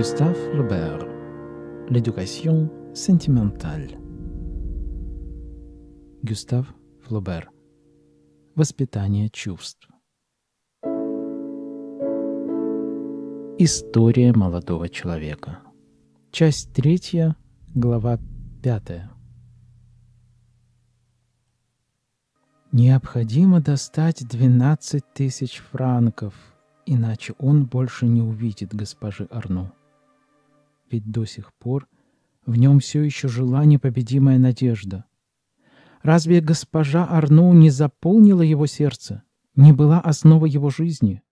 Gustave Flaubert L'éducation сентименталь Густав Флобер Воспитание чувств История молодого человека Часть третья, глава пятая Необходимо достать 12 тысяч франков, иначе он больше не увидит госпожи Арну ведь до сих пор в нем все еще жила непобедимая надежда. Разве госпожа Арну не заполнила его сердце, не была основой его жизни?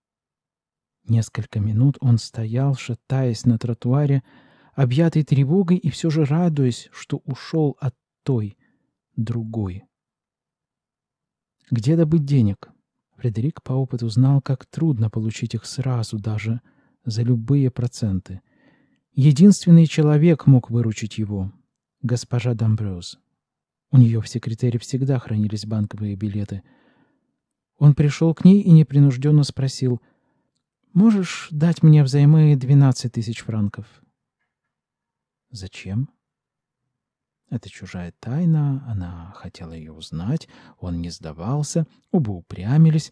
Несколько минут он стоял, шатаясь на тротуаре, объятый тревогой и все же радуясь, что ушел от той, другой. Где добыть денег? Фредерик по опыту знал, как трудно получить их сразу даже за любые проценты. Единственный человек мог выручить его — госпожа Домбрёз. У нее в секретаре всегда хранились банковые билеты. Он пришел к ней и непринужденно спросил, «Можешь дать мне взаймы 12 тысяч франков?» «Зачем?» Это чужая тайна, она хотела ее узнать, он не сдавался, оба упрямились.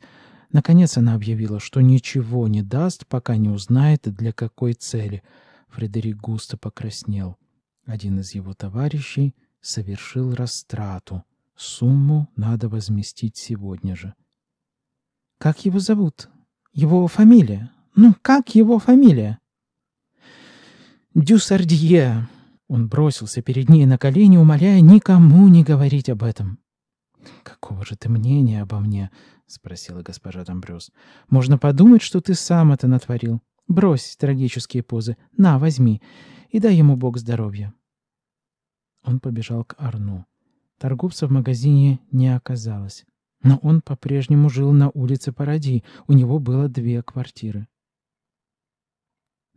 Наконец она объявила, что ничего не даст, пока не узнает, для какой цели — Фредерик густо покраснел. Один из его товарищей совершил растрату. Сумму надо возместить сегодня же. «Как его зовут? Его фамилия? Ну, как его фамилия?» «Дюсардье!» Он бросился перед ней на колени, умоляя никому не говорить об этом. «Какого же ты мнения обо мне?» — спросила госпожа Домбрюс. «Можно подумать, что ты сам это натворил. Брось трагические позы. На, возьми. И дай ему Бог здоровья. Он побежал к Арну. Торговца в магазине не оказалось. Но он по-прежнему жил на улице Паради. У него было две квартиры.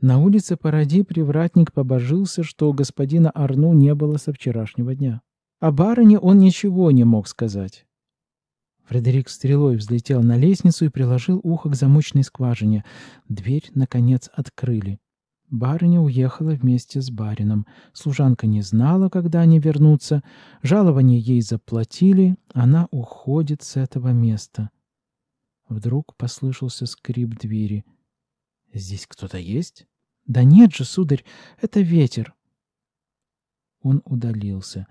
На улице Паради привратник побожился, что у господина Арну не было со вчерашнего дня. О барыне он ничего не мог сказать. Фредерик стрелой взлетел на лестницу и приложил ухо к замочной скважине. Дверь, наконец, открыли. Барыня уехала вместе с барином. Служанка не знала, когда они вернутся. Жалование ей заплатили. Она уходит с этого места. Вдруг послышался скрип двери. «Здесь кто-то есть?» «Да нет же, сударь, это ветер». Он удалился.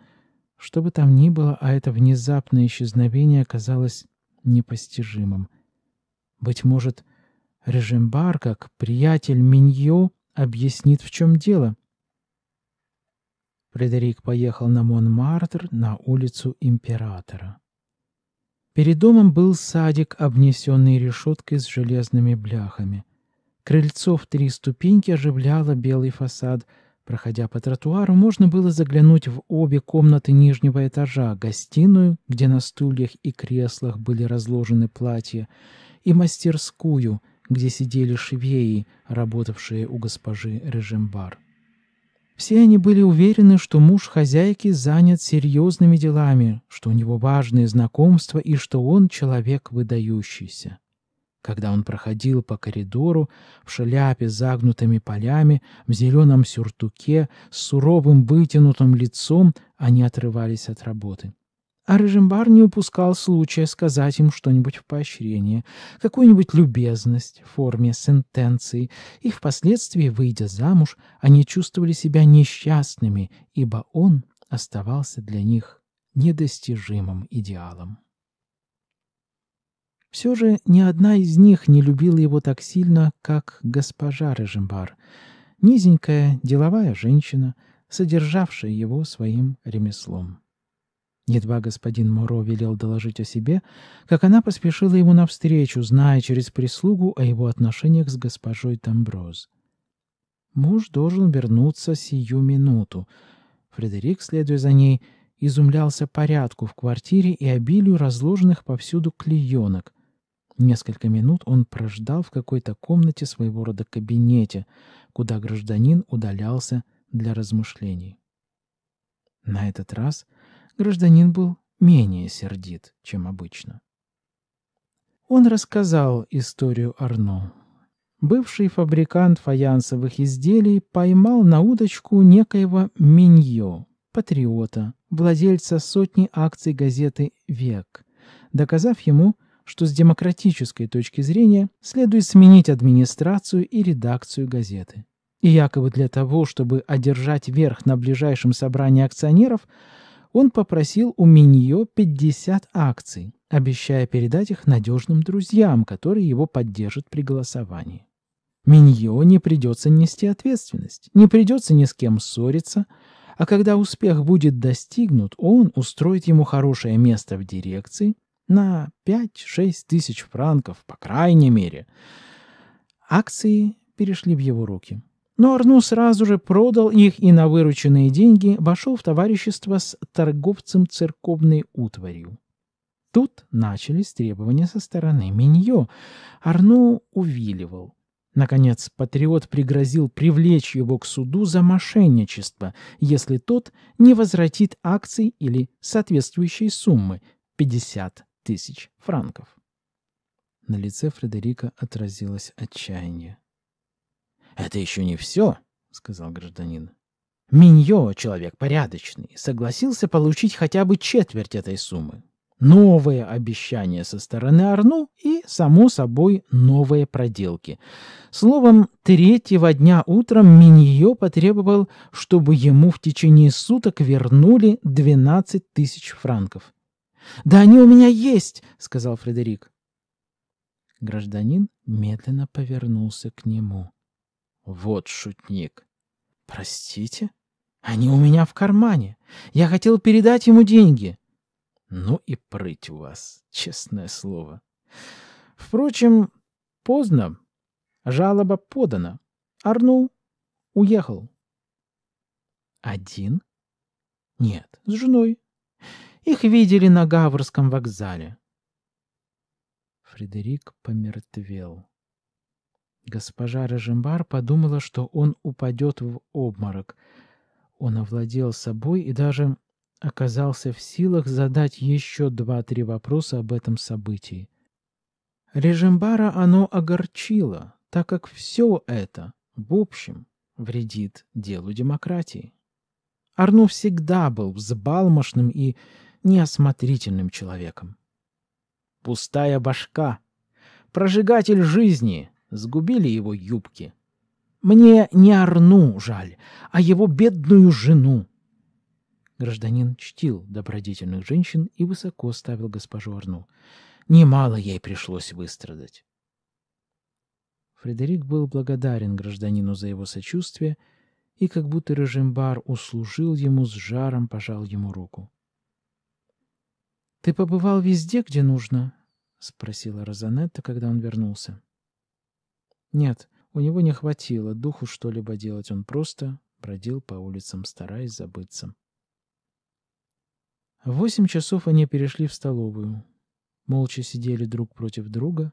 Что бы там ни было, а это внезапное исчезновение оказалось непостижимым. Быть может, Режимбар, как приятель Миньо, объяснит, в чем дело. Фредерик поехал на Монмартр, на улицу Императора. Перед домом был садик, обнесенный решеткой с железными бляхами. Крыльцо в три ступеньки оживляло белый фасад — Проходя по тротуару, можно было заглянуть в обе комнаты нижнего этажа, гостиную, где на стульях и креслах были разложены платья, и мастерскую, где сидели швеи, работавшие у госпожи Режембар. Все они были уверены, что муж хозяйки занят серьезными делами, что у него важные знакомства и что он человек выдающийся. Когда он проходил по коридору в шляпе с загнутыми полями, в зеленом сюртуке, с суровым вытянутым лицом, они отрывались от работы. А Рыжимбар не упускал случая сказать им что-нибудь в поощрение, какую-нибудь любезность в форме сентенции, и впоследствии, выйдя замуж, они чувствовали себя несчастными, ибо он оставался для них недостижимым идеалом. Все же ни одна из них не любила его так сильно, как госпожа Режимбар, низенькая деловая женщина, содержавшая его своим ремеслом. Едва господин Моро велел доложить о себе, как она поспешила ему навстречу, зная через прислугу о его отношениях с госпожой Тамброз. Муж должен вернуться сию минуту. Фредерик, следуя за ней, изумлялся порядку в квартире и обилию разложенных повсюду клеенок, Несколько минут он прождал в какой-то комнате своего рода кабинете, куда гражданин удалялся для размышлений. На этот раз гражданин был менее сердит, чем обычно. Он рассказал историю Арно. Бывший фабрикант фаянсовых изделий поймал на удочку некоего Миньо, патриота, владельца сотни акций газеты «Век», доказав ему, что с демократической точки зрения следует сменить администрацию и редакцию газеты. И якобы для того, чтобы одержать верх на ближайшем собрании акционеров, он попросил у Миньо 50 акций, обещая передать их надежным друзьям, которые его поддержат при голосовании. Миньо не придется нести ответственность, не придется ни с кем ссориться, а когда успех будет достигнут, он устроит ему хорошее место в дирекции, на 5-6 тысяч франков, по крайней мере. Акции перешли в его руки. Но Арну сразу же продал их и на вырученные деньги вошел в товарищество с торговцем церковной утварью. Тут начались требования со стороны Миньо. Арну увиливал. Наконец, патриот пригрозил привлечь его к суду за мошенничество, если тот не возвратит акций или соответствующей суммы – 50 тысяч франков. На лице Фредерика отразилось отчаяние. «Это еще не все», — сказал гражданин. «Миньо, человек порядочный, согласился получить хотя бы четверть этой суммы. Новое обещание со стороны Арну и, само собой, новые проделки. Словом, третьего дня утром Миньо потребовал, чтобы ему в течение суток вернули 12 тысяч франков. «Да они у меня есть!» — сказал Фредерик. Гражданин медленно повернулся к нему. «Вот шутник!» «Простите? Они у меня в кармане. Я хотел передать ему деньги». «Ну и прыть у вас, честное слово. Впрочем, поздно. Жалоба подана. Арнул уехал». «Один?» «Нет, с женой. Их видели на Гаврском вокзале. Фредерик помертвел. Госпожа Рожембар подумала, что он упадет в обморок. Он овладел собой и даже оказался в силах задать еще два-три вопроса об этом событии. Режимбара оно огорчило, так как все это, в общем, вредит делу демократии. Арну всегда был взбалмошным и неосмотрительным человеком. Пустая башка, прожигатель жизни, сгубили его юбки. Мне не Арну жаль, а его бедную жену. Гражданин чтил добродетельных женщин и высоко ставил госпожу Арну. Немало ей пришлось выстрадать. Фредерик был благодарен гражданину за его сочувствие, и как будто Режимбар услужил ему с жаром, пожал ему руку. — Ты побывал везде, где нужно? — спросила Розанетта, когда он вернулся. — Нет, у него не хватило духу что-либо делать, он просто бродил по улицам, стараясь забыться. В восемь часов они перешли в столовую. Молча сидели друг против друга.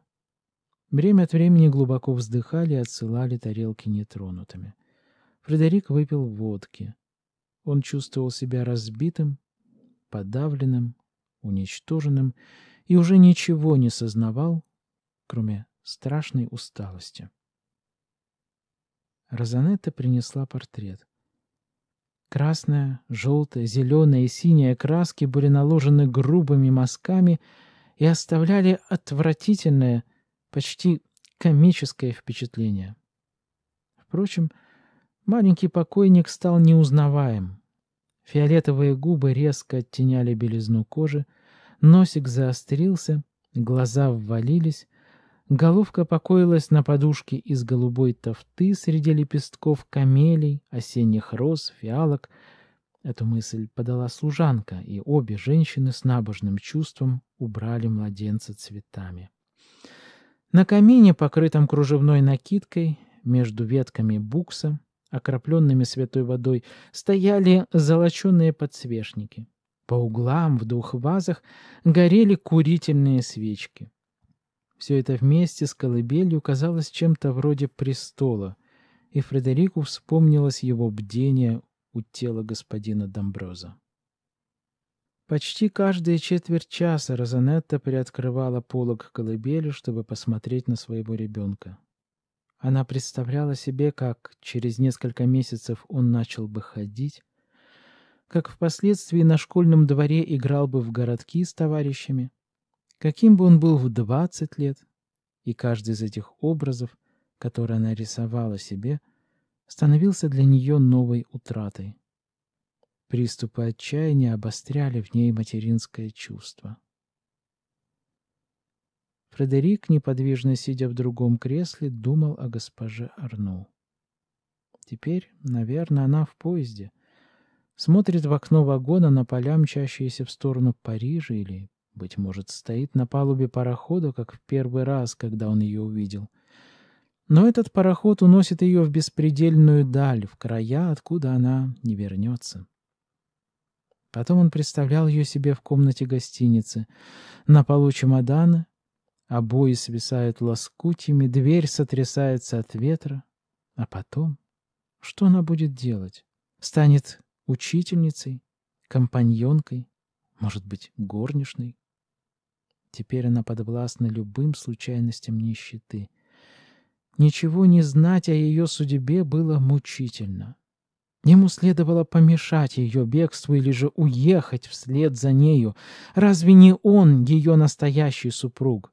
Время от времени глубоко вздыхали и отсылали тарелки нетронутыми. Фредерик выпил водки. Он чувствовал себя разбитым, подавленным, уничтоженным и уже ничего не сознавал, кроме страшной усталости. Розанетта принесла портрет. Красная, желтая, зеленая и синяя краски были наложены грубыми мазками и оставляли отвратительное, почти комическое впечатление. Впрочем, маленький покойник стал неузнаваем. Фиолетовые губы резко оттеняли белизну кожи, носик заострился, глаза ввалились, головка покоилась на подушке из голубой тофты среди лепестков камелий, осенних роз, фиалок. Эту мысль подала служанка, и обе женщины с набожным чувством убрали младенца цветами. На камине, покрытом кружевной накидкой, между ветками букса, окропленными святой водой, стояли золоченые подсвечники. По углам в двух вазах горели курительные свечки. Все это вместе с колыбелью казалось чем-то вроде престола, и Фредерику вспомнилось его бдение у тела господина Домброза. Почти каждые четверть часа Розанетта приоткрывала полог колыбели, чтобы посмотреть на своего ребенка. Она представляла себе, как через несколько месяцев он начал бы ходить, как впоследствии на школьном дворе играл бы в городки с товарищами, каким бы он был в 20 лет, и каждый из этих образов, которые она рисовала себе, становился для нее новой утратой. Приступы отчаяния обостряли в ней материнское чувство. Фредерик, неподвижно сидя в другом кресле, думал о госпоже Арну. Теперь, наверное, она в поезде. Смотрит в окно вагона на поля, мчащиеся в сторону Парижа, или, быть может, стоит на палубе парохода, как в первый раз, когда он ее увидел. Но этот пароход уносит ее в беспредельную даль, в края, откуда она не вернется. Потом он представлял ее себе в комнате гостиницы. На полу чемодана, Обои свисают лоскутьями, дверь сотрясается от ветра. А потом? Что она будет делать? Станет учительницей, компаньонкой, может быть, горничной? Теперь она подвластна любым случайностям нищеты. Ничего не знать о ее судьбе было мучительно. Ему следовало помешать ее бегству или же уехать вслед за нею. Разве не он ее настоящий супруг?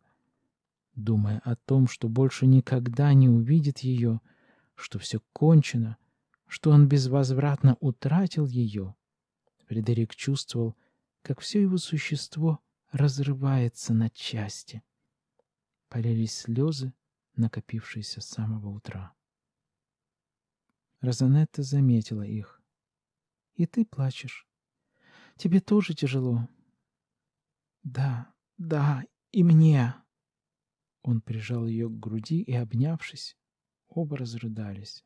думая о том, что больше никогда не увидит ее, что все кончено, что он безвозвратно утратил ее. Фредерик чувствовал, как все его существо разрывается на части. Полились слезы, накопившиеся с самого утра. Розанетта заметила их. «И ты плачешь. Тебе тоже тяжело?» «Да, да, и мне!» Он прижал ее к груди и, обнявшись, оба разрыдались.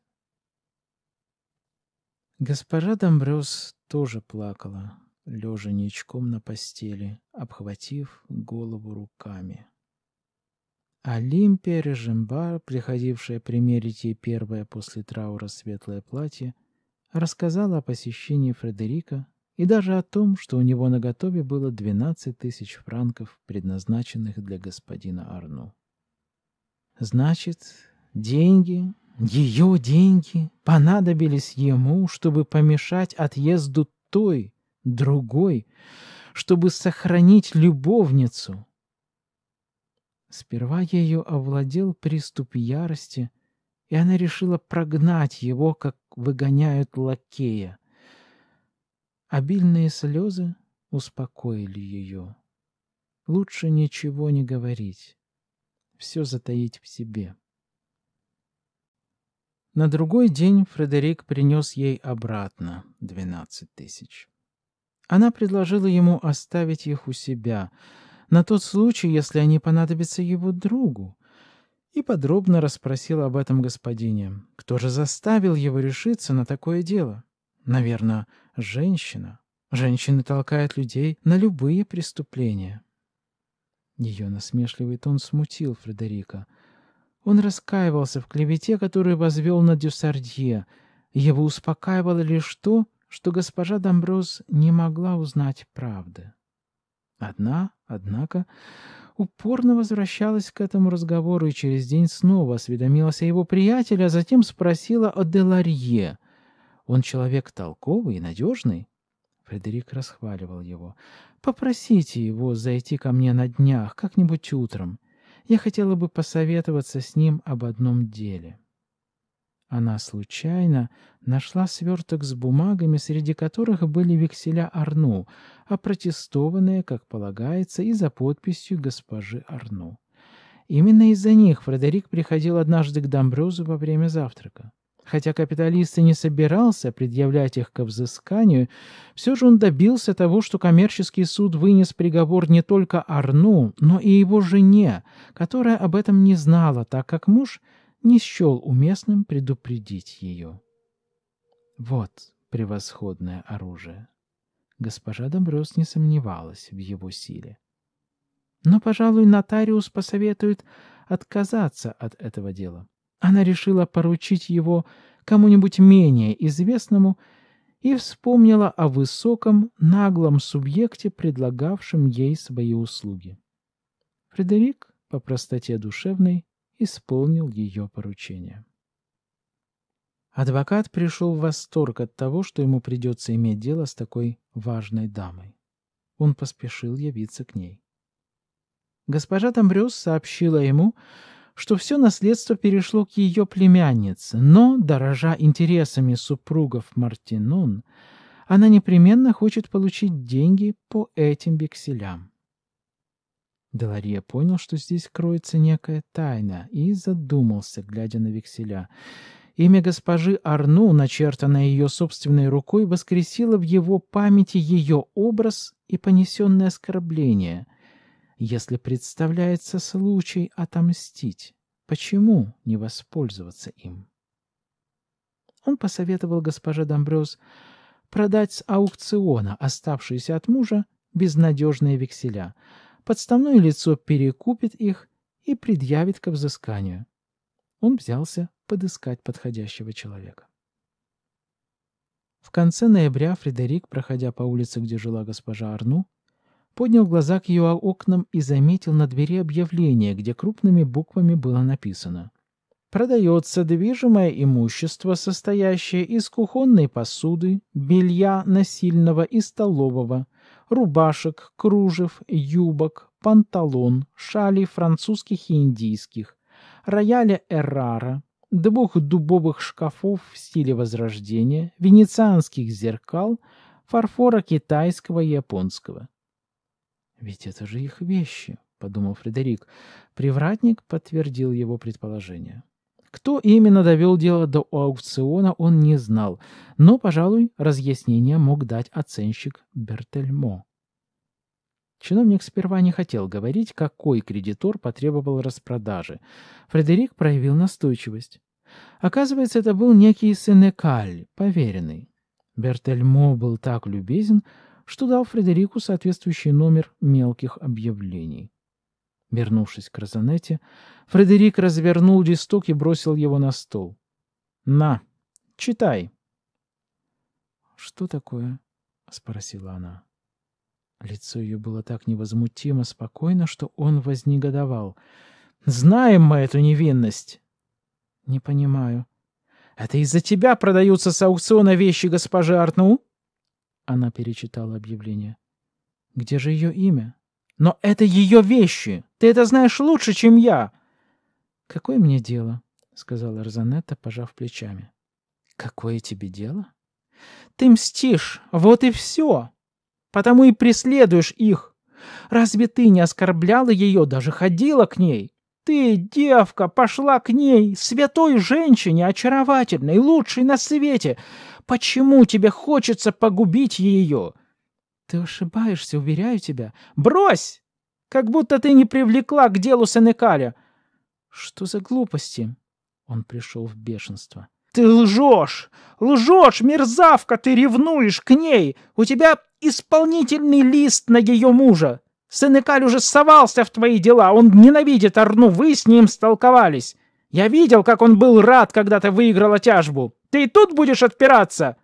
Госпожа Домбрёс тоже плакала, лежа ничком на постели, обхватив голову руками. Олимпия Режимбар, приходившая примерить ей первое после траура светлое платье, рассказала о посещении Фредерика и даже о том, что у него на готове было 12 тысяч франков, предназначенных для господина Арну. Значит, деньги, ее деньги понадобились ему, чтобы помешать отъезду той, другой, чтобы сохранить любовницу. Сперва ее овладел приступ ярости, и она решила прогнать его, как выгоняют лакея. Обильные слезы успокоили ее. Лучше ничего не говорить все затаить в себе. На другой день Фредерик принес ей обратно 12 тысяч. Она предложила ему оставить их у себя, на тот случай, если они понадобятся его другу, и подробно расспросила об этом господине. Кто же заставил его решиться на такое дело? Наверное, женщина. Женщины толкают людей на любые преступления. Ее насмешливый тон смутил Фредерика. Он раскаивался в клевете, которую возвел на Дюсардье. Его успокаивало лишь то, что госпожа Домброз не могла узнать правды. Одна, однако, упорно возвращалась к этому разговору и через день снова осведомилась о его приятеле, а затем спросила о Деларье. «Он человек толковый и надежный?» Фредерик расхваливал его. «Попросите его зайти ко мне на днях, как-нибудь утром. Я хотела бы посоветоваться с ним об одном деле». Она случайно нашла сверток с бумагами, среди которых были векселя Арну, опротестованные, как полагается, и за подписью госпожи Арну. Именно из-за них Фредерик приходил однажды к Домбрюзу во время завтрака. Хотя капиталист и не собирался предъявлять их к взысканию, все же он добился того, что коммерческий суд вынес приговор не только Арну, но и его жене, которая об этом не знала, так как муж не счел уместным предупредить ее. Вот превосходное оружие. Госпожа Доброс не сомневалась в его силе. Но, пожалуй, нотариус посоветует отказаться от этого дела. Она решила поручить его кому-нибудь менее известному и вспомнила о высоком, наглом субъекте, предлагавшем ей свои услуги. Фредерик по простоте душевной исполнил ее поручение. Адвокат пришел в восторг от того, что ему придется иметь дело с такой важной дамой. Он поспешил явиться к ней. Госпожа Тамбрюс сообщила ему, что все наследство перешло к ее племяннице, но, дорожа интересами супругов Мартинун, она непременно хочет получить деньги по этим векселям. Делария понял, что здесь кроется некая тайна, и задумался, глядя на векселя. Имя госпожи Арну, начертанное ее собственной рукой, воскресило в его памяти ее образ и понесенное оскорбление — если представляется случай отомстить, почему не воспользоваться им? Он посоветовал госпоже Домбрёз продать с аукциона оставшиеся от мужа безнадежные векселя. Подставное лицо перекупит их и предъявит к взысканию. Он взялся подыскать подходящего человека. В конце ноября Фредерик, проходя по улице, где жила госпожа Арну, поднял глаза к ее окнам и заметил на двери объявление, где крупными буквами было написано «Продается движимое имущество, состоящее из кухонной посуды, белья насильного и столового, рубашек, кружев, юбок, панталон, шалей французских и индийских, рояля Эррара, двух дубовых шкафов в стиле Возрождения, венецианских зеркал, фарфора китайского и японского. «Ведь это же их вещи», — подумал Фредерик. Привратник подтвердил его предположение. Кто именно довел дело до аукциона, он не знал, но, пожалуй, разъяснение мог дать оценщик Бертельмо. Чиновник сперва не хотел говорить, какой кредитор потребовал распродажи. Фредерик проявил настойчивость. Оказывается, это был некий Сенекаль, поверенный. Бертельмо был так любезен, что дал Фредерику соответствующий номер мелких объявлений. Вернувшись к Розанете, Фредерик развернул листок и бросил его на стол. «На, читай!» «Что такое?» — спросила она. Лицо ее было так невозмутимо спокойно, что он вознегодовал. «Знаем мы эту невинность!» «Не понимаю. Это из-за тебя продаются с аукциона вещи госпожи Артну?» Она перечитала объявление. «Где же ее имя?» «Но это ее вещи! Ты это знаешь лучше, чем я!» «Какое мне дело?» — сказала Розанетта, пожав плечами. «Какое тебе дело?» «Ты мстишь! Вот и все! Потому и преследуешь их! Разве ты не оскорбляла ее, даже ходила к ней?» ты, девка, пошла к ней, святой женщине, очаровательной, лучшей на свете, Почему тебе хочется погубить ее?» «Ты ошибаешься, уверяю тебя». «Брось! Как будто ты не привлекла к делу Сенекаля». «Что за глупости?» Он пришел в бешенство. «Ты лжешь! Лжешь, мерзавка! Ты ревнуешь к ней! У тебя исполнительный лист на ее мужа! Сенекаль уже совался в твои дела! Он ненавидит Арну! Вы с ним столковались! Я видел, как он был рад, когда ты выиграла тяжбу. Ты и тут будешь отпираться!»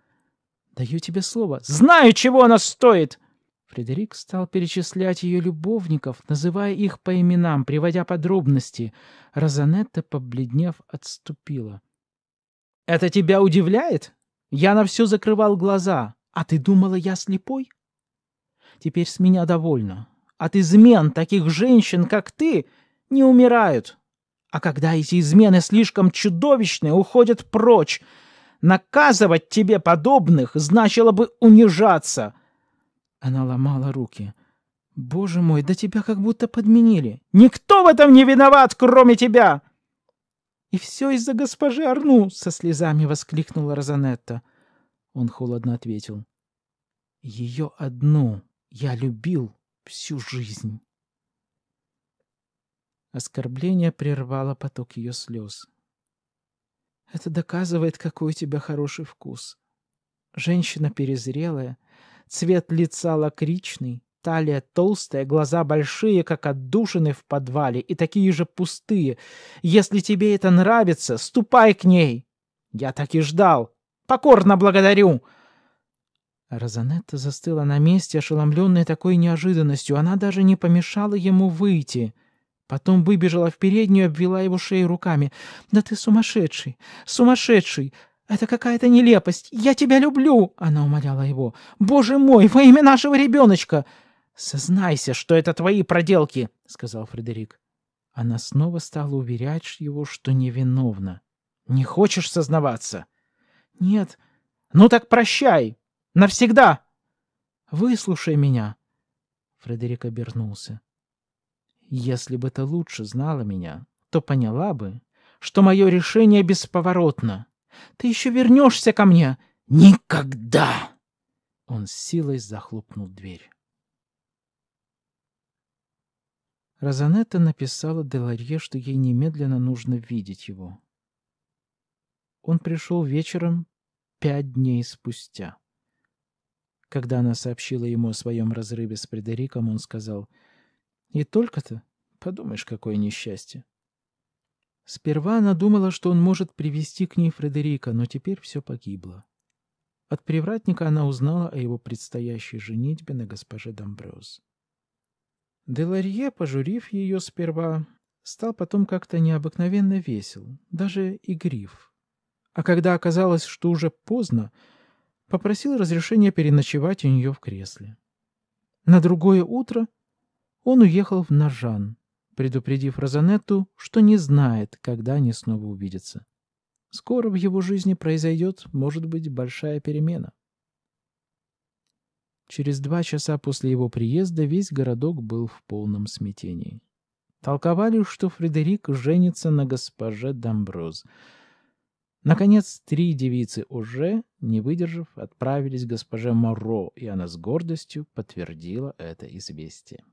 «Даю тебе слово. Знаю, чего она стоит!» Фредерик стал перечислять ее любовников, называя их по именам, приводя подробности. Розанетта, побледнев, отступила. «Это тебя удивляет? Я на все закрывал глаза. А ты думала, я слепой? Теперь с меня довольно. От измен таких женщин, как ты, не умирают. А когда эти измены слишком чудовищные уходят прочь. Наказывать тебе подобных значило бы унижаться. Она ломала руки. Боже мой, да тебя как будто подменили. Никто в этом не виноват, кроме тебя. И все из-за госпожи Арну, со слезами воскликнула Розанетта. Он холодно ответил. Ее одну я любил всю жизнь. Оскорбление прервало поток ее слез. «Это доказывает, какой у тебя хороший вкус. Женщина перезрелая, цвет лица лакричный, талия толстая, глаза большие, как отдушины в подвале, и такие же пустые. Если тебе это нравится, ступай к ней!» «Я так и ждал! Покорно благодарю!» Розанетта застыла на месте, ошеломленная такой неожиданностью. Она даже не помешала ему выйти — Потом выбежала в переднюю и обвела его шею руками. «Да ты сумасшедший! Сумасшедший! Это какая-то нелепость! Я тебя люблю!» Она умоляла его. «Боже мой, во имя нашего ребеночка!» «Сознайся, что это твои проделки!» — сказал Фредерик. Она снова стала уверять его, что невиновна. «Не хочешь сознаваться?» «Нет». «Ну так прощай! Навсегда!» «Выслушай меня!» Фредерик обернулся. Если бы ты лучше знала меня, то поняла бы, что мое решение бесповоротно. Ты еще вернешься ко мне. Никогда!» Он с силой захлопнул дверь. Розанетта написала Деларье, что ей немедленно нужно видеть его. Он пришел вечером пять дней спустя. Когда она сообщила ему о своем разрыве с Фредериком, он сказал — и только-то, подумаешь, какое несчастье. Сперва она думала, что он может привести к ней Фредерика, но теперь все погибло. От привратника она узнала о его предстоящей женитьбе на госпоже Домбрёз. Деларье, пожурив ее сперва, стал потом как-то необыкновенно весел, даже игрив. А когда оказалось, что уже поздно, попросил разрешения переночевать у нее в кресле. На другое утро он уехал в Нажан, предупредив Розанетту, что не знает, когда они снова увидятся. Скоро в его жизни произойдет, может быть, большая перемена. Через два часа после его приезда весь городок был в полном смятении. Толковали, что Фредерик женится на госпоже Домброз. Наконец, три девицы уже, не выдержав, отправились к госпоже Моро, и она с гордостью подтвердила это известие.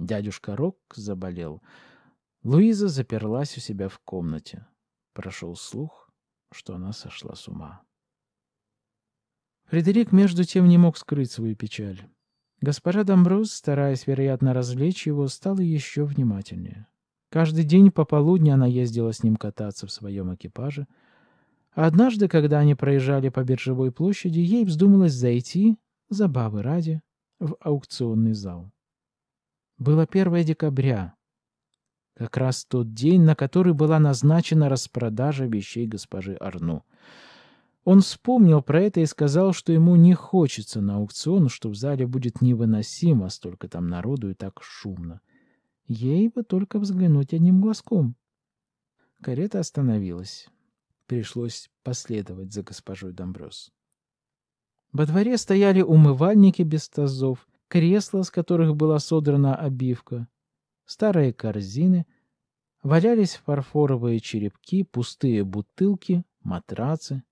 Дядюшка Рок заболел. Луиза заперлась у себя в комнате. Прошел слух, что она сошла с ума. Фредерик, между тем, не мог скрыть свою печаль. Госпожа Домбрус, стараясь, вероятно, развлечь его, стала еще внимательнее. Каждый день по полудню она ездила с ним кататься в своем экипаже. А однажды, когда они проезжали по биржевой площади, ей вздумалось зайти, забавы ради, в аукционный зал. Было 1 декабря, как раз тот день, на который была назначена распродажа вещей госпожи Арну. Он вспомнил про это и сказал, что ему не хочется на аукцион, что в зале будет невыносимо, столько там народу и так шумно. Ей бы только взглянуть одним глазком. Карета остановилась. Пришлось последовать за госпожой Домброс. Во дворе стояли умывальники без тазов, кресла, с которых была содрана обивка, старые корзины, валялись фарфоровые черепки, пустые бутылки, матрацы.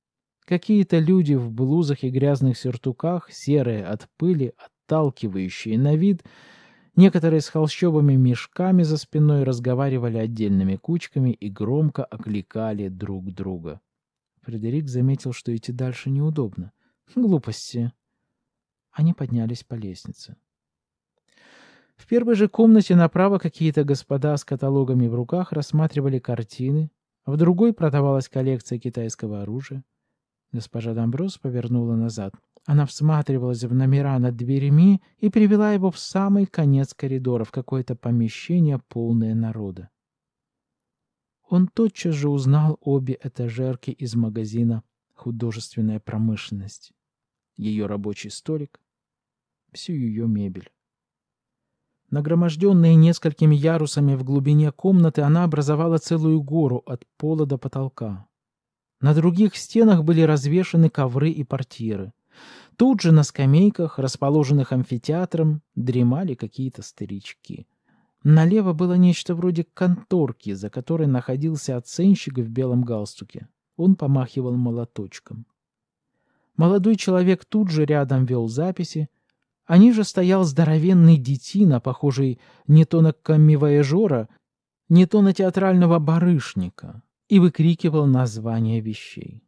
Какие-то люди в блузах и грязных сюртуках, серые от пыли, отталкивающие на вид, некоторые с холщовыми мешками за спиной разговаривали отдельными кучками и громко окликали друг друга. Фредерик заметил, что идти дальше неудобно. «Глупости», они поднялись по лестнице. В первой же комнате направо какие-то господа с каталогами в руках рассматривали картины, в другой продавалась коллекция китайского оружия. Госпожа Домброс повернула назад. Она всматривалась в номера над дверями и привела его в самый конец коридора, в какое-то помещение, полное народа. Он тотчас же узнал обе этажерки из магазина «Художественная промышленность». Ее рабочий столик, всю ее мебель. Нагроможденная несколькими ярусами в глубине комнаты, она образовала целую гору от пола до потолка. На других стенах были развешаны ковры и портьеры. Тут же на скамейках, расположенных амфитеатром, дремали какие-то старички. Налево было нечто вроде конторки, за которой находился оценщик в белом галстуке. Он помахивал молоточком. Молодой человек тут же рядом вел записи, а ниже стоял здоровенный детина, похожий не то на камевояжора, не то на театрального барышника, и выкрикивал названия вещей.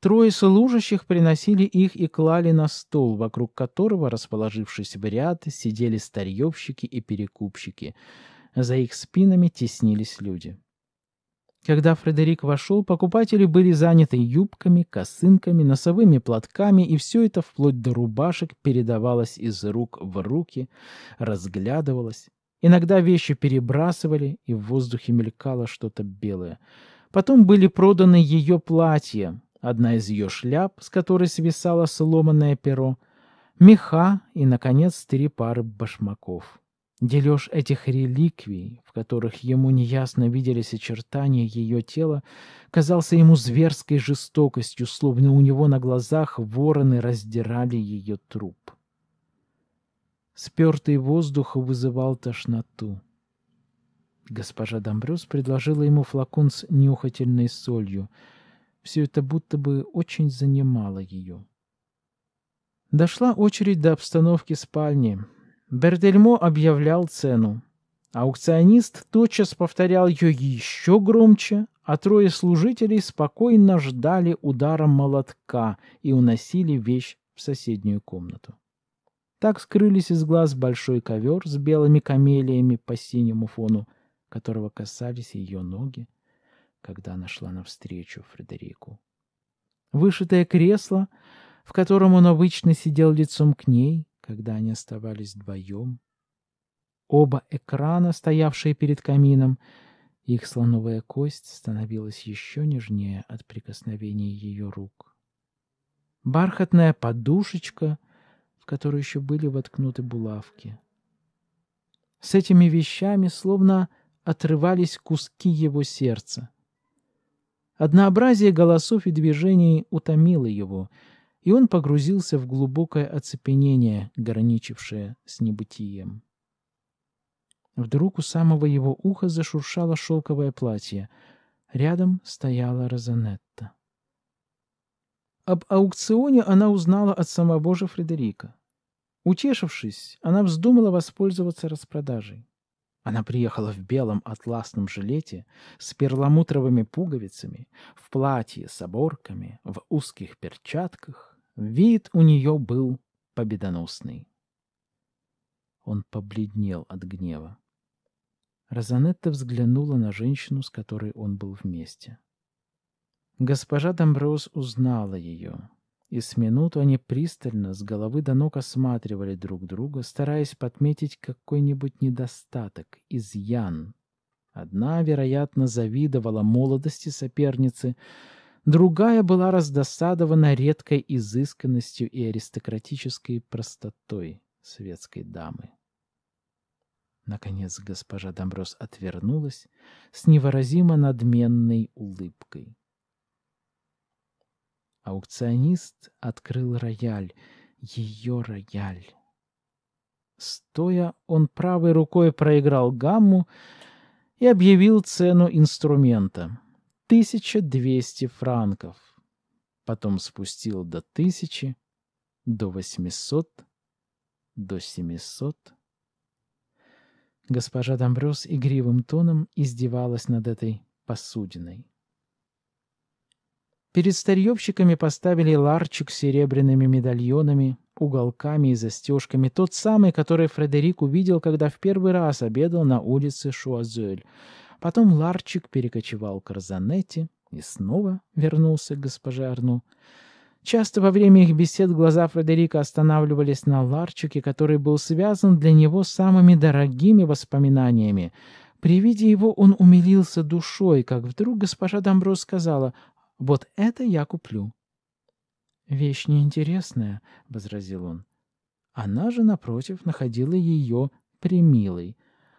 Трое служащих приносили их и клали на стол, вокруг которого, расположившись в ряд, сидели старьевщики и перекупщики. За их спинами теснились люди. Когда Фредерик вошел, покупатели были заняты юбками, косынками, носовыми платками, и все это вплоть до рубашек передавалось из рук в руки, разглядывалось. Иногда вещи перебрасывали, и в воздухе мелькало что-то белое. Потом были проданы ее платья, одна из ее шляп, с которой свисало сломанное перо, меха и, наконец, три пары башмаков. Дележ этих реликвий, в которых ему неясно виделись очертания ее тела, казался ему зверской жестокостью, словно у него на глазах вороны раздирали ее труп. Спертый воздух вызывал тошноту. Госпожа Домбрюс предложила ему флакон с нюхательной солью. Все это будто бы очень занимало ее. Дошла очередь до обстановки спальни — Бертельмо объявлял цену. Аукционист тотчас повторял ее еще громче, а трое служителей спокойно ждали удара молотка и уносили вещь в соседнюю комнату. Так скрылись из глаз большой ковер с белыми камелиями по синему фону, которого касались ее ноги, когда она шла навстречу Фредерику. Вышитое кресло, в котором он обычно сидел лицом к ней, когда они оставались вдвоем. Оба экрана, стоявшие перед камином, их слоновая кость становилась еще нежнее от прикосновений ее рук. Бархатная подушечка, в которую еще были воткнуты булавки. С этими вещами словно отрывались куски его сердца. Однообразие голосов и движений утомило его — и он погрузился в глубокое оцепенение, граничившее с небытием. Вдруг у самого его уха зашуршало шелковое платье. Рядом стояла Розанетта. Об аукционе она узнала от самого же Фредерика. Утешившись, она вздумала воспользоваться распродажей. Она приехала в белом атласном жилете с перламутровыми пуговицами, в платье с оборками, в узких перчатках Вид у нее был победоносный. Он побледнел от гнева. Розанетта взглянула на женщину, с которой он был вместе. Госпожа Домброуз узнала ее, и с минуту они пристально с головы до ног осматривали друг друга, стараясь подметить какой-нибудь недостаток, изъян. Одна, вероятно, завидовала молодости соперницы — Другая была раздосадована редкой изысканностью и аристократической простотой светской дамы. Наконец госпожа Домброс отвернулась с невыразимо надменной улыбкой. Аукционист открыл рояль, ее рояль. Стоя, он правой рукой проиграл гамму и объявил цену инструмента. 1200 франков. Потом спустил до 1000, до 800, до 700. Госпожа Домброс игривым тоном издевалась над этой посудиной. Перед старьевщиками поставили ларчик с серебряными медальонами, уголками и застежками, тот самый, который Фредерик увидел, когда в первый раз обедал на улице Шуазель. Потом Ларчик перекочевал к Розанетте и снова вернулся к госпоже Арну. Часто во время их бесед глаза Фредерика останавливались на Ларчике, который был связан для него самыми дорогими воспоминаниями. При виде его он умилился душой, как вдруг госпожа Домброс сказала «Вот это я куплю». «Вещь неинтересная», — возразил он. Она же, напротив, находила ее примилой.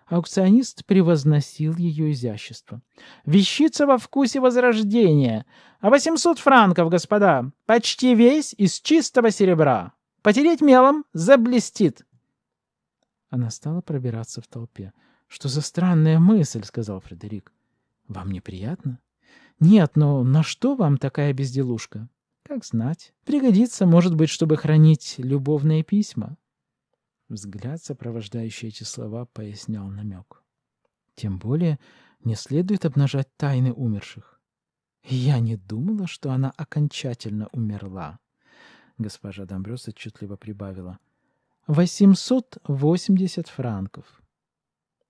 Аукционист превозносил ее изящество. «Вещица во вкусе возрождения! А 800 франков, господа! Почти весь из чистого серебра! Потереть мелом заблестит!» Она стала пробираться в толпе. «Что за странная мысль?» — сказал Фредерик. «Вам неприятно?» «Нет, но на что вам такая безделушка?» «Как знать. Пригодится, может быть, чтобы хранить любовные письма». Взгляд, сопровождающий эти слова, пояснял намек. Тем более не следует обнажать тайны умерших. Я не думала, что она окончательно умерла. Госпожа Домбрёс отчетливо прибавила. «Восемьсот восемьдесят франков».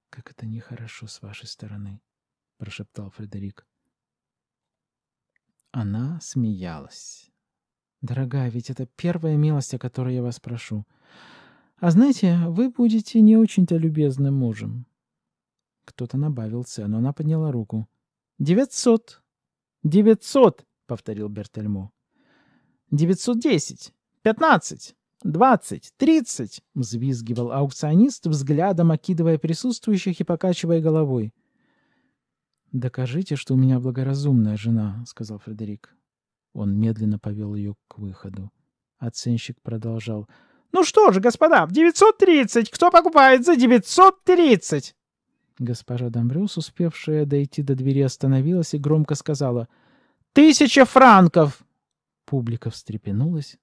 «Как это нехорошо с вашей стороны», — прошептал Фредерик. Она смеялась. «Дорогая, ведь это первая милость, о которой я вас прошу. А знаете, вы будете не очень-то любезным мужем. Кто-то набавил цену, она подняла руку. «Девятьсот!» «Девятьсот!» — повторил Бертельмо. «Девятьсот десять! Пятнадцать!» «Двадцать! Тридцать!» — взвизгивал аукционист, взглядом окидывая присутствующих и покачивая головой. «Докажите, что у меня благоразумная жена», — сказал Фредерик. Он медленно повел ее к выходу. Оценщик продолжал. Ну что же, господа, 930! Кто покупает за 930?» Госпожа Домбрюс, успевшая дойти до двери, остановилась и громко сказала «Тысяча франков!» Публика встрепенулась,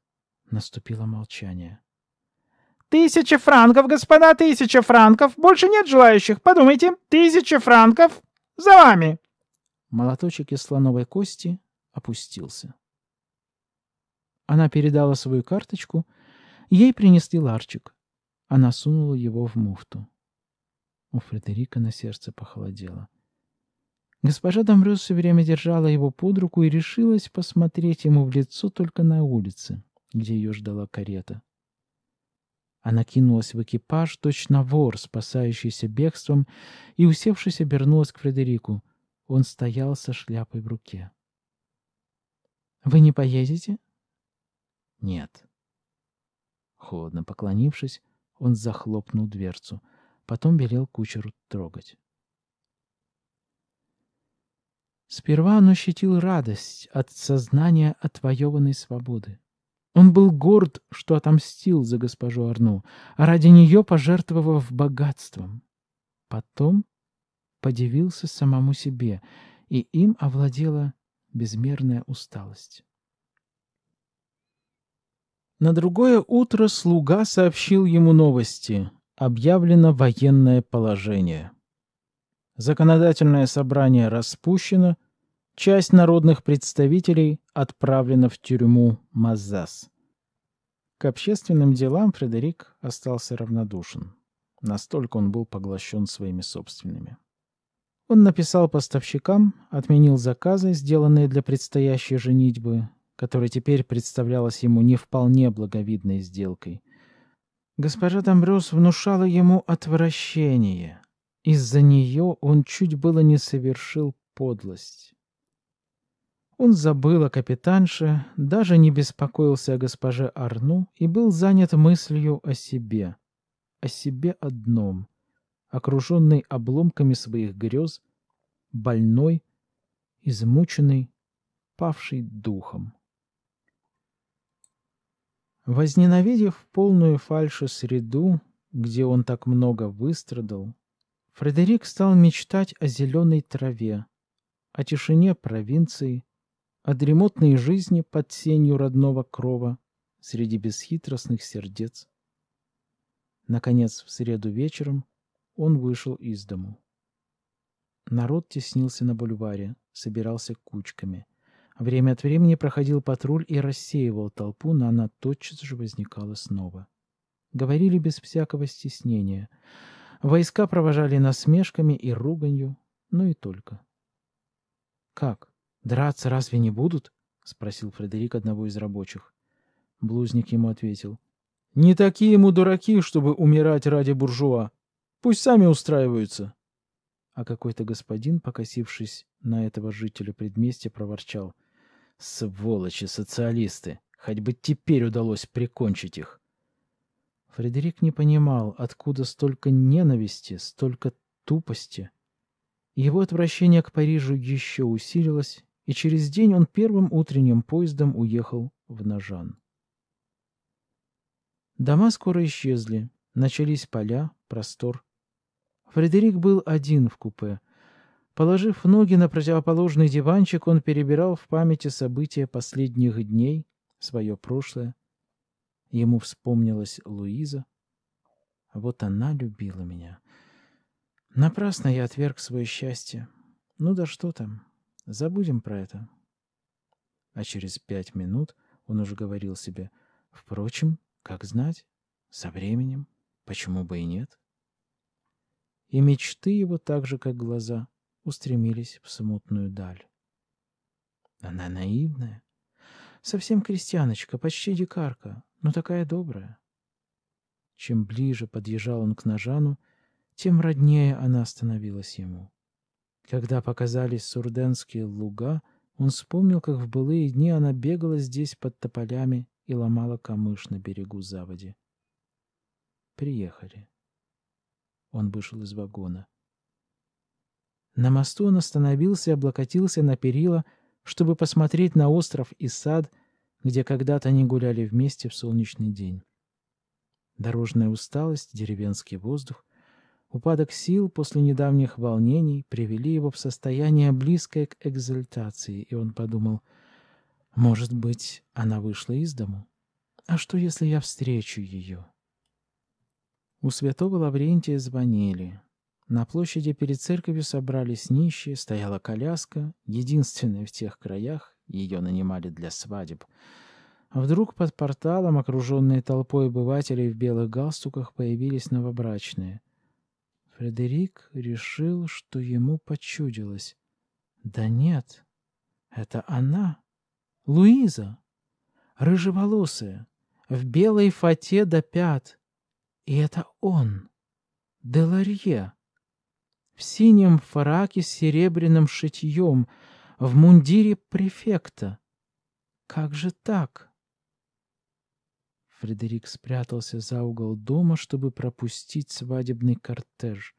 наступило молчание. «Тысяча франков, господа, тысяча франков! Больше нет желающих, подумайте! Тысяча франков! За вами!» Молоточек из слоновой кости опустился. Она передала свою карточку — Ей принесли ларчик. Она сунула его в муфту. У Фредерика на сердце похолодело. Госпожа Домрю все время держала его под руку и решилась посмотреть ему в лицо только на улице, где ее ждала карета. Она кинулась в экипаж, точно вор, спасающийся бегством, и, усевшись, обернулась к Фредерику. Он стоял со шляпой в руке. «Вы не поедете?» «Нет», Холодно поклонившись, он захлопнул дверцу, потом велел кучеру трогать. Сперва он ощутил радость от сознания отвоеванной свободы. Он был горд, что отомстил за госпожу Арну, а ради нее пожертвовав богатством. Потом подивился самому себе, и им овладела безмерная усталость. На другое утро слуга сообщил ему новости. Объявлено военное положение. Законодательное собрание распущено, часть народных представителей отправлена в тюрьму Мазас. К общественным делам Фредерик остался равнодушен. Настолько он был поглощен своими собственными. Он написал поставщикам, отменил заказы, сделанные для предстоящей женитьбы, которая теперь представлялась ему не вполне благовидной сделкой. Госпожа Домбрёс внушала ему отвращение. Из-за нее он чуть было не совершил подлость. Он забыл о капитанше, даже не беспокоился о госпоже Арну и был занят мыслью о себе. О себе одном, окруженный обломками своих грез, больной, измученный, павший духом. Возненавидев полную фальшу среду, где он так много выстрадал, Фредерик стал мечтать о зеленой траве, о тишине провинции, о дремотной жизни под сенью родного крова среди бесхитростных сердец. Наконец, в среду вечером он вышел из дому. Народ теснился на бульваре, собирался кучками. Время от времени проходил патруль и рассеивал толпу, но она тотчас же возникала снова. Говорили без всякого стеснения. Войска провожали насмешками и руганью, ну и только. «Как? Драться разве не будут?» — спросил Фредерик одного из рабочих. Блузник ему ответил. «Не такие ему дураки, чтобы умирать ради буржуа. Пусть сами устраиваются». А какой-то господин, покосившись на этого жителя предместья, проворчал — Сволочи социалисты! Хоть бы теперь удалось прикончить их!» Фредерик не понимал, откуда столько ненависти, столько тупости. Его отвращение к Парижу еще усилилось, и через день он первым утренним поездом уехал в Нажан. Дома скоро исчезли, начались поля, простор. Фредерик был один в купе, Положив ноги на противоположный диванчик, он перебирал в памяти события последних дней, свое прошлое. Ему вспомнилась Луиза. Вот она любила меня. Напрасно я отверг свое счастье. Ну да что там, забудем про это. А через пять минут он уже говорил себе, впрочем, как знать, со временем, почему бы и нет. И мечты его так же, как глаза — устремились в смутную даль. Она наивная, совсем крестьяночка, почти дикарка, но такая добрая. Чем ближе подъезжал он к Нажану, тем роднее она становилась ему. Когда показались сурденские луга, он вспомнил, как в былые дни она бегала здесь под тополями и ломала камыш на берегу заводи. Приехали. Он вышел из вагона. На мосту он остановился и облокотился на перила, чтобы посмотреть на остров и сад, где когда-то они гуляли вместе в солнечный день. Дорожная усталость, деревенский воздух, упадок сил после недавних волнений привели его в состояние, близкое к экзальтации, и он подумал, может быть, она вышла из дому? А что, если я встречу ее? У святого Лаврентия звонили. На площади перед церковью собрались нищие, стояла коляска, единственная в тех краях, ее нанимали для свадеб. А вдруг под порталом, окруженные толпой обывателей в белых галстуках, появились новобрачные. Фредерик решил, что ему почудилось. «Да нет, это она, Луиза, рыжеволосая, в белой фате до пят. И это он, Деларье» в синем фраке с серебряным шитьем, в мундире префекта. Как же так? Фредерик спрятался за угол дома, чтобы пропустить свадебный кортеж.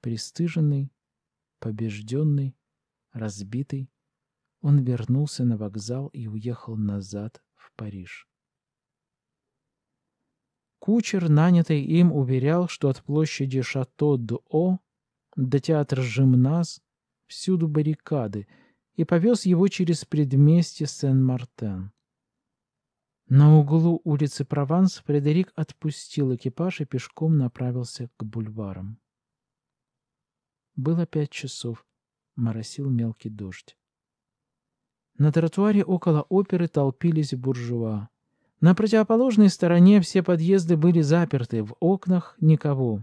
Престыженный, побежденный, разбитый, он вернулся на вокзал и уехал назад в Париж. Кучер, нанятый им, уверял, что от площади Шато-Дуо до театра Жимназ всюду баррикады, и повез его через предместье Сен-Мартен. На углу улицы Прованс Фредерик отпустил экипаж и пешком направился к бульварам. Было пять часов, моросил мелкий дождь. На тротуаре около оперы толпились буржуа. На противоположной стороне все подъезды были заперты, в окнах никого.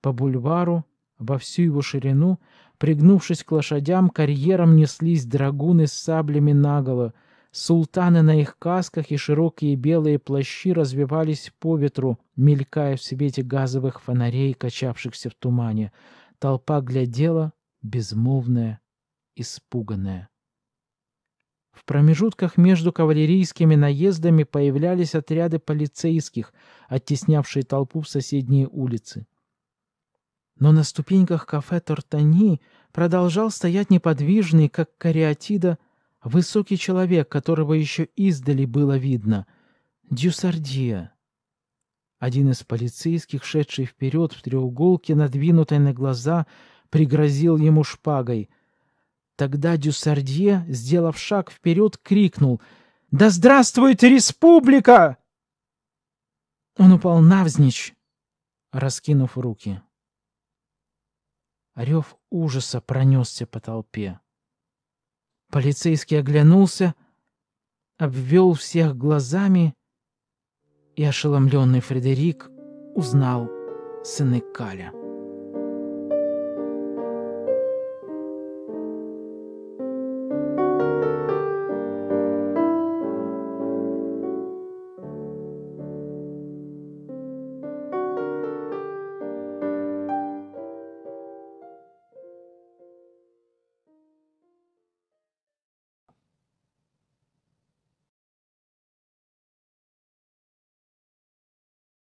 По бульвару, во всю его ширину, пригнувшись к лошадям, карьером неслись драгуны с саблями наголо. Султаны на их касках и широкие белые плащи развивались по ветру, мелькая в свете газовых фонарей, качавшихся в тумане. Толпа глядела, безмолвная, испуганная. В промежутках между кавалерийскими наездами появлялись отряды полицейских, оттеснявшие толпу в соседние улицы. Но на ступеньках кафе Тортани продолжал стоять неподвижный, как кариатида, высокий человек, которого еще издали было видно — Дюсардия. Один из полицейских, шедший вперед в треуголке, надвинутой на глаза, пригрозил ему шпагой — Тогда Дюсардье, сделав шаг вперед, крикнул «Да здравствует республика!» Он упал навзничь, раскинув руки. Рев ужаса пронесся по толпе. Полицейский оглянулся, обвел всех глазами, и ошеломленный Фредерик узнал сына Каля.